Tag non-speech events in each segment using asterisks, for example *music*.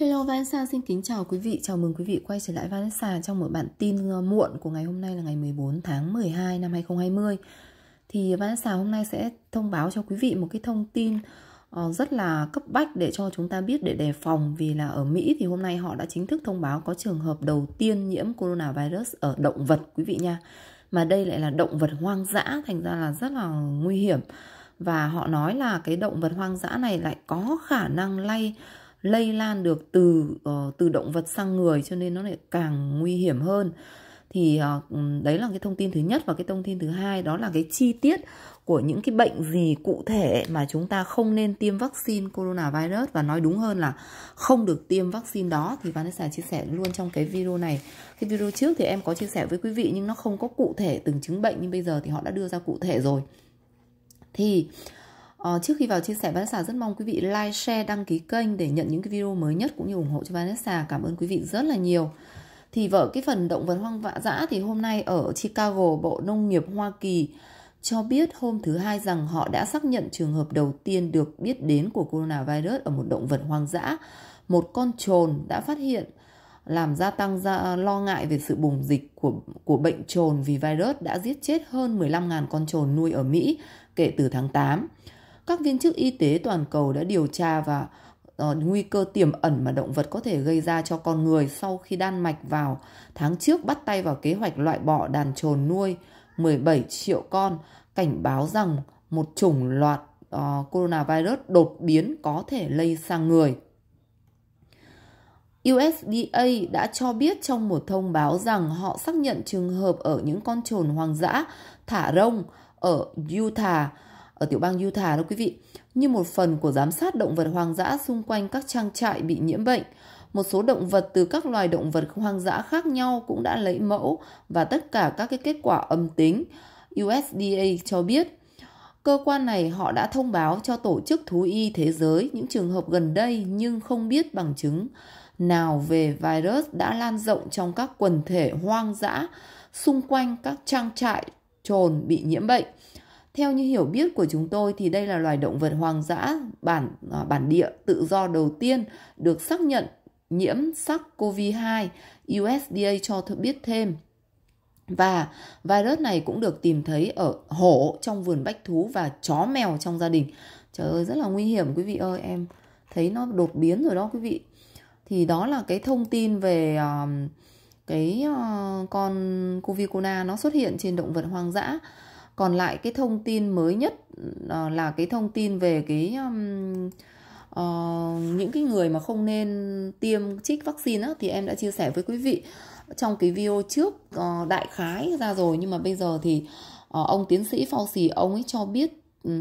Hello Vanessa xin kính chào quý vị, chào mừng quý vị quay trở lại Vanessa trong một bản tin muộn của ngày hôm nay là ngày 14 tháng 12 năm 2020. Thì Vanessa hôm nay sẽ thông báo cho quý vị một cái thông tin ờ, rất là cấp bách để cho chúng ta biết để đề phòng vì là ở Mỹ thì hôm nay họ đã chính thức thông báo có trường hợp đầu tiên nhiễm coronavirus ở động vật quý vị nha. Mà đây lại là động vật hoang dã thành ra là rất là nguy hiểm và họ nói là cái động vật hoang dã này lại có khả năng lây lây lan được từ uh, từ động vật sang người cho nên nó lại càng nguy hiểm hơn thì uh, đấy là cái thông tin thứ nhất và cái thông tin thứ hai đó là cái chi tiết của những cái bệnh gì cụ thể mà chúng ta không nên tiêm vaccine coronavirus và nói đúng hơn là không được tiêm vaccine đó thì Vanessa chia sẻ luôn trong cái video này. Cái video trước thì em có chia sẻ với quý vị nhưng nó không có cụ thể từng chứng bệnh nhưng bây giờ thì họ đã đưa ra cụ thể rồi. Thì uh, Ờ, trước khi vào chia sẻ Vanessa rất mong quý vị like, share, đăng ký kênh để nhận những cái video mới nhất cũng như ủng hộ cho Vanessa. Cảm ơn quý vị rất là nhiều. Thì vợ cái phần động vật hoang vã dã thì hôm nay ở Chicago, Bộ Nông nghiệp Hoa Kỳ cho biết hôm thứ hai rằng họ đã xác nhận trường hợp đầu tiên được biết đến của coronavirus ở một động vật hoang dã. Một con trồn đã phát hiện làm gia tăng ra lo ngại về sự bùng dịch của của bệnh trồn vì virus đã giết chết hơn 15.000 con trồn nuôi ở Mỹ kể từ tháng 8 các viên chức y tế toàn cầu đã điều tra và uh, nguy cơ tiềm ẩn mà động vật có thể gây ra cho con người sau khi Đan Mạch vào tháng trước bắt tay vào kế hoạch loại bỏ đàn trồn nuôi 17 triệu con, cảnh báo rằng một chủng loạt uh, coronavirus đột biến có thể lây sang người. USDA đã cho biết trong một thông báo rằng họ xác nhận trường hợp ở những con trồn hoang dã thả rông ở Utah ở tiểu bang Utah đó quý vị, như một phần của giám sát động vật hoang dã xung quanh các trang trại bị nhiễm bệnh. Một số động vật từ các loài động vật hoang dã khác nhau cũng đã lấy mẫu và tất cả các cái kết quả âm tính, USDA cho biết. Cơ quan này họ đã thông báo cho Tổ chức Thú y Thế giới những trường hợp gần đây nhưng không biết bằng chứng nào về virus đã lan rộng trong các quần thể hoang dã xung quanh các trang trại trồn bị nhiễm bệnh theo như hiểu biết của chúng tôi thì đây là loài động vật hoang dã bản à, bản địa tự do đầu tiên được xác nhận nhiễm SARS-CoV-2, USDA cho biết thêm. Và virus này cũng được tìm thấy ở hổ trong vườn bách thú và chó mèo trong gia đình. Trời ơi rất là nguy hiểm quý vị ơi, em thấy nó đột biến rồi đó quý vị. Thì đó là cái thông tin về uh, cái uh, con covicona nó xuất hiện trên động vật hoang dã còn lại cái thông tin mới nhất ờ, là cái thông tin về cái um, uh, những cái người mà không nên tiêm chích vaccine á, thì em đã chia sẻ với quý vị trong cái video trước uh, đại khái ra rồi nhưng mà bây giờ thì uh, ông tiến sĩ Fauci ông ấy cho biết uh,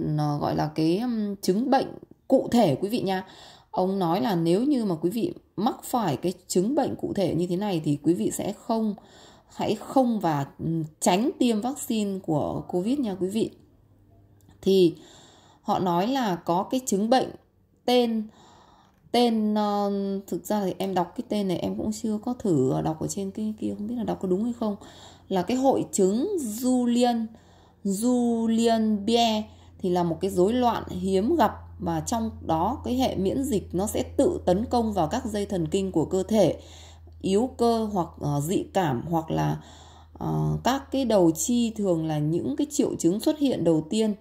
gọi là cái um, chứng bệnh cụ thể quý vị nha ông nói là nếu như mà quý vị mắc phải cái chứng bệnh cụ thể như thế này thì quý vị sẽ không hãy không và ừ, tránh tiêm vaccine của covid nha quý vị thì họ nói là có cái chứng bệnh tên tên uh, thực ra thì em đọc cái tên này em cũng chưa có thử đọc ở trên cái kia không biết là đọc có đúng hay không là cái hội chứng Julian Julian Bie thì là một cái rối loạn hiếm gặp và trong đó cái hệ miễn dịch nó sẽ tự tấn công vào các dây thần kinh của cơ thể yếu cơ hoặc uh, dị cảm hoặc là uh, các cái đầu chi thường là những cái triệu chứng xuất hiện đầu tiên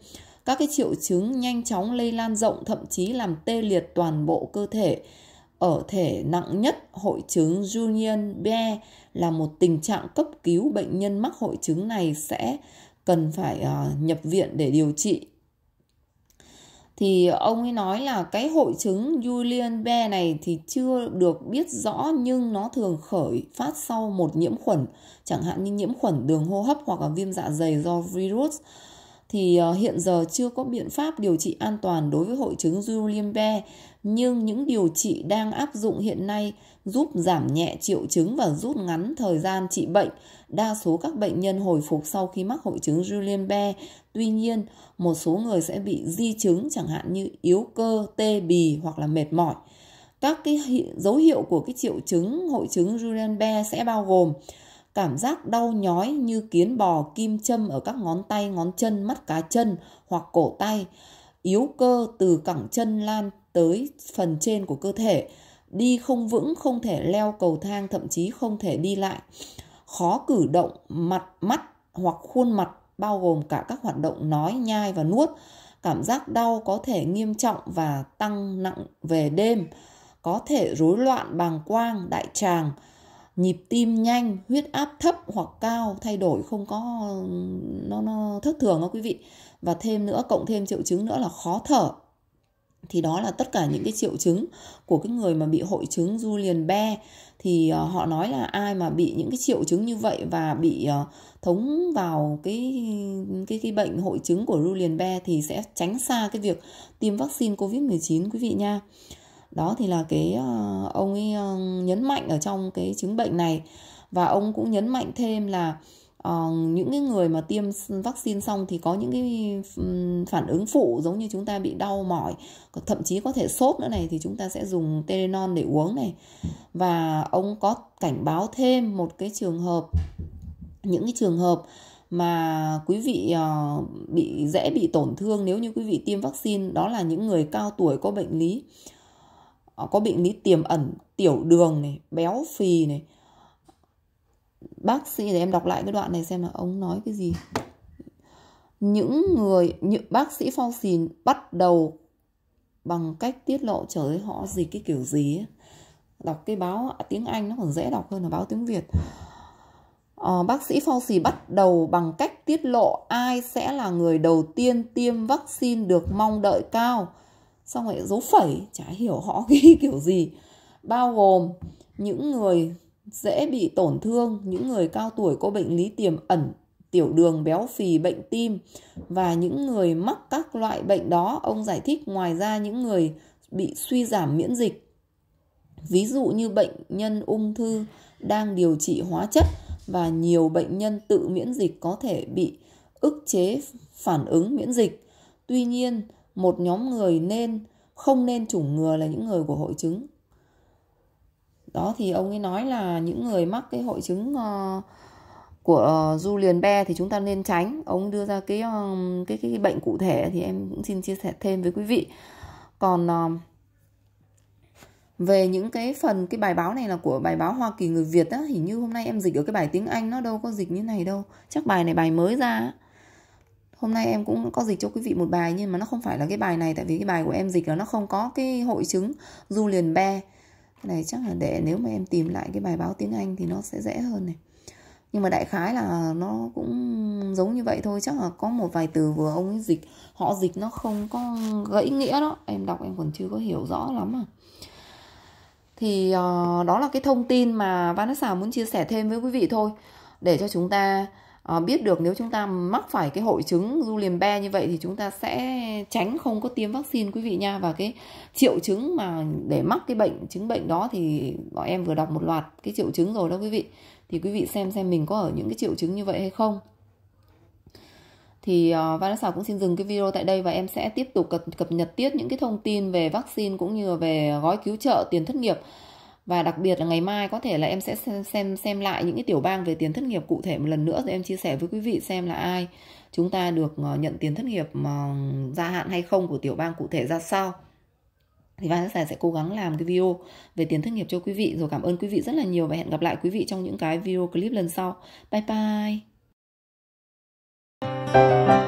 các cái triệu chứng nhanh chóng lây lan rộng thậm chí làm tê liệt toàn bộ cơ thể ở thể nặng nhất hội chứng Julian be là một tình trạng cấp cứu bệnh nhân mắc hội chứng này sẽ cần phải uh, nhập viện để điều trị thì ông ấy nói là cái hội chứng Julian Be này thì chưa được biết rõ nhưng nó thường khởi phát sau một nhiễm khuẩn, chẳng hạn như nhiễm khuẩn đường hô hấp hoặc là viêm dạ dày do virus thì ờ, hiện giờ chưa có biện pháp điều trị an toàn đối với hội chứng Guillain-Barré, nhưng những điều trị đang áp dụng hiện nay giúp giảm nhẹ triệu chứng và rút ngắn thời gian trị bệnh. Đa số các bệnh nhân hồi phục sau khi mắc hội chứng Guillain-Barré, tuy nhiên một số người sẽ bị di chứng chẳng hạn như yếu cơ, tê bì hoặc là mệt mỏi. Các cái dấu hiệu của cái triệu chứng hội chứng Guillain-Barré sẽ bao gồm Cảm giác đau nhói như kiến bò kim châm ở các ngón tay, ngón chân, mắt cá chân hoặc cổ tay. Yếu cơ từ cẳng chân lan tới phần trên của cơ thể. Đi không vững, không thể leo cầu thang, thậm chí không thể đi lại. Khó cử động mặt, mắt hoặc khuôn mặt bao gồm cả các hoạt động nói, nhai và nuốt. Cảm giác đau có thể nghiêm trọng và tăng nặng về đêm, có thể rối loạn bàng quang, đại tràng, nhịp tim nhanh, huyết áp thấp hoặc cao thay đổi không có nó nó thất thường đó quý vị. Và thêm nữa cộng thêm triệu chứng nữa là khó thở. Thì đó là tất cả những cái triệu chứng của cái người mà bị hội chứng du liền be thì ờ, họ nói là ai mà bị những cái triệu chứng như vậy và bị ờ, thống vào cái cái cái bệnh hội chứng của Julian be thì sẽ tránh xa cái việc tiêm vaccine COVID-19 quý vị nha đó thì là cái ờ, ông ấy ờ, nhấn mạnh ở trong cái chứng bệnh này và ông cũng nhấn mạnh thêm là uh, những cái người mà tiêm vaccine xong thì có những cái phản ứng phụ giống như chúng ta bị đau mỏi thậm chí có thể sốt nữa này thì chúng ta sẽ dùng Telenol để uống này và ông có cảnh báo thêm một cái trường hợp những cái trường hợp mà quý vị uh, bị dễ bị tổn thương nếu như quý vị tiêm vaccine đó là những người cao tuổi có bệnh lý có bệnh lý tiềm ẩn tiểu đường này béo phì này bác sĩ để em đọc lại cái đoạn này xem là ông nói cái gì những người những bác sĩ phong xìn bắt đầu bằng cách tiết lộ trở ơi, họ gì cái kiểu gì ấy. đọc cái báo à, tiếng anh nó còn dễ đọc hơn là báo tiếng việt à, bác sĩ phong xì bắt đầu bằng cách tiết lộ ai sẽ là người đầu tiên tiêm vaccine được mong đợi cao xong rồi dấu phẩy chả hiểu họ ghi *laughs* kiểu gì bao gồm những người dễ bị tổn thương những người cao tuổi có bệnh lý tiềm ẩn tiểu đường béo phì bệnh tim và những người mắc các loại bệnh đó ông giải thích ngoài ra những người bị suy giảm miễn dịch ví dụ như bệnh nhân ung thư đang điều trị hóa chất và nhiều bệnh nhân tự miễn dịch có thể bị ức chế phản ứng miễn dịch tuy nhiên một nhóm người nên không nên chủng ngừa là những người của hội chứng đó thì ông ấy nói là những người mắc cái hội chứng uh, của ờ, du liền be thì chúng ta nên tránh ông đưa ra cái uh, cái cái bệnh cụ thể thì em cũng xin chia sẻ thêm với quý vị còn uh, về những cái phần cái bài báo này là của bài báo Hoa Kỳ người Việt á hình như hôm nay em dịch ở cái bài tiếng Anh nó đâu có dịch như này đâu chắc bài này bài mới ra hôm nay em cũng có dịch cho quý vị một bài nhưng mà nó không phải là cái bài này tại vì cái bài của em dịch là nó không có cái hội chứng du liền be cái này chắc là để nếu mà em tìm lại cái bài báo tiếng anh thì nó sẽ dễ hơn này nhưng mà đại khái là nó cũng giống như vậy thôi chắc là có một vài từ vừa ông ấy dịch họ dịch nó không có gãy nghĩa đó em đọc em còn chưa có hiểu rõ lắm à thì uh, đó là cái thông tin mà Vanessa muốn chia sẻ thêm với quý vị thôi để cho chúng ta à, biết được nếu chúng ta mắc phải cái hội chứng du liềm be như vậy thì chúng ta sẽ tránh không có tiêm vaccine quý vị nha và cái triệu chứng mà để mắc cái bệnh chứng bệnh đó thì bọn em vừa đọc một loạt cái triệu chứng rồi đó quý vị thì quý vị xem xem mình có ở những cái triệu chứng như vậy hay không thì uh, Vanessa cũng xin dừng cái video tại đây và em sẽ tiếp tục cập, cập nhật tiếp những cái thông tin về vaccine cũng như về gói cứu trợ tiền thất nghiệp và đặc biệt là ngày mai có thể là em sẽ xem xem lại những cái tiểu bang về tiền thất nghiệp cụ thể một lần nữa rồi em chia sẻ với quý vị xem là ai chúng ta được ờ, nhận tiền thất nghiệp mà ờ, gia hạn hay không của tiểu bang cụ thể ra sao thì Van Sài sẽ cố gắng làm cái video về tiền thất nghiệp cho quý vị rồi cảm ơn quý vị rất là nhiều và hẹn gặp lại quý vị trong những cái video clip lần sau bye bye